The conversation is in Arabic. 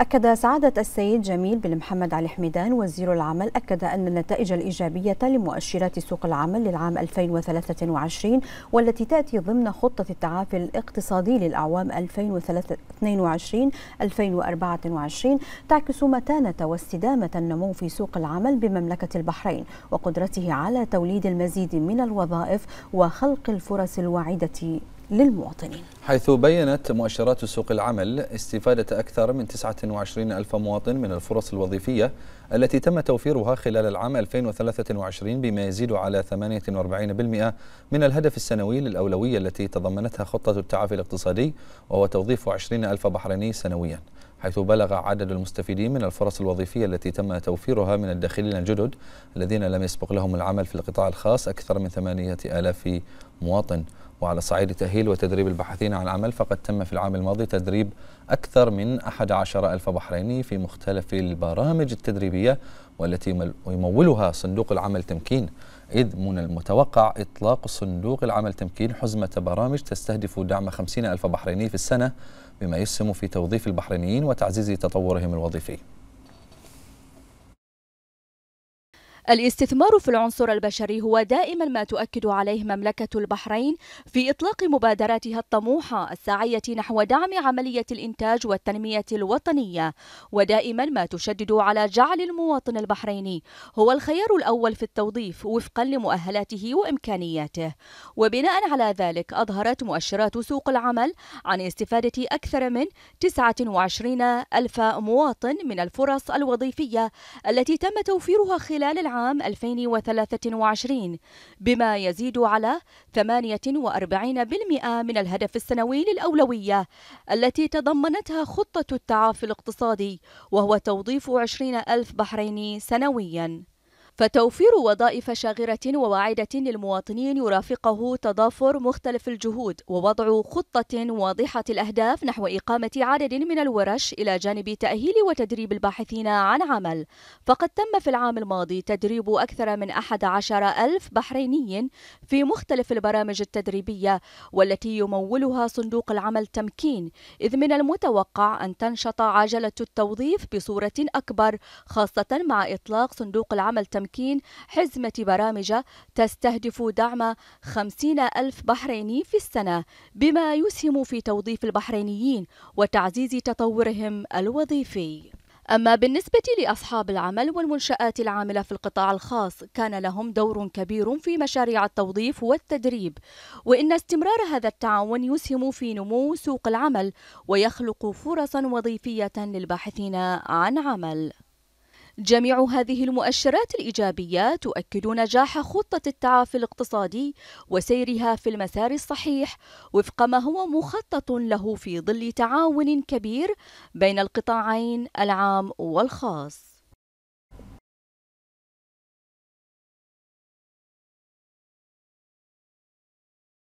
أكد سعادة السيد جميل بن محمد علي حميدان وزير العمل أكد أن النتائج الإيجابية لمؤشرات سوق العمل للعام 2023 والتي تأتي ضمن خطة التعافي الاقتصادي للأعوام 2022-2024 تعكس متانة واستدامة النمو في سوق العمل بمملكة البحرين وقدرته على توليد المزيد من الوظائف وخلق الفرص الواعدة للمواطنين حيث بيّنت مؤشرات سوق العمل استفادة أكثر من 29 ألف مواطن من الفرص الوظيفية التي تم توفيرها خلال العام 2023 بما يزيد على 48% من الهدف السنوي للأولوية التي تضمنتها خطة التعافي الاقتصادي وهو توظيف 20 ألف بحريني سنوياً حيث بلغ عدد المستفيدين من الفرص الوظيفية التي تم توفيرها من الداخلين الجدد الذين لم يسبق لهم العمل في القطاع الخاص أكثر من ثمانية آلاف مواطن وعلى صعيد تأهيل وتدريب الباحثين عن العمل فقد تم في العام الماضي تدريب أكثر من 11 ألف بحريني في مختلف البرامج التدريبية والتي يمولها صندوق العمل تمكين إذ من المتوقع إطلاق صندوق العمل تمكين حزمة برامج تستهدف دعم 50 ألف بحريني في السنة بما يسهم في توظيف البحرينيين وتعزيز تطورهم الوظيفي الاستثمار في العنصر البشري هو دائما ما تؤكد عليه مملكة البحرين في إطلاق مبادراتها الطموحة الساعية نحو دعم عملية الإنتاج والتنمية الوطنية ودائما ما تشدد على جعل المواطن البحريني هو الخيار الأول في التوظيف وفقا لمؤهلاته وإمكانياته وبناء على ذلك أظهرت مؤشرات سوق العمل عن استفادة أكثر من 29 ألف مواطن من الفرص الوظيفية التي تم توفيرها خلال عام 2023 بما يزيد على 48% من الهدف السنوي للأولوية التي تضمنتها خطة التعافي الاقتصادي وهو توظيف 20 ألف بحريني سنوياً فتوفير وظائف شاغرة وواعدة للمواطنين يرافقه تضافر مختلف الجهود ووضع خطة واضحة الأهداف نحو إقامة عدد من الورش إلى جانب تأهيل وتدريب الباحثين عن عمل فقد تم في العام الماضي تدريب أكثر من 11 ألف بحريني في مختلف البرامج التدريبية والتي يمولها صندوق العمل تمكين إذ من المتوقع أن تنشط عجلة التوظيف بصورة أكبر خاصة مع إطلاق صندوق العمل تمكين تمكين حزمة برامج تستهدف دعم خمسين ألف بحريني في السنة بما يسهم في توظيف البحرينيين وتعزيز تطورهم الوظيفي أما بالنسبة لأصحاب العمل والمنشآت العاملة في القطاع الخاص كان لهم دور كبير في مشاريع التوظيف والتدريب وإن استمرار هذا التعاون يسهم في نمو سوق العمل ويخلق فرصا وظيفية للباحثين عن عمل جميع هذه المؤشرات الإيجابية تؤكد نجاح خطة التعافي الاقتصادي وسيرها في المسار الصحيح وفق ما هو مخطط له في ظل تعاون كبير بين القطاعين العام والخاص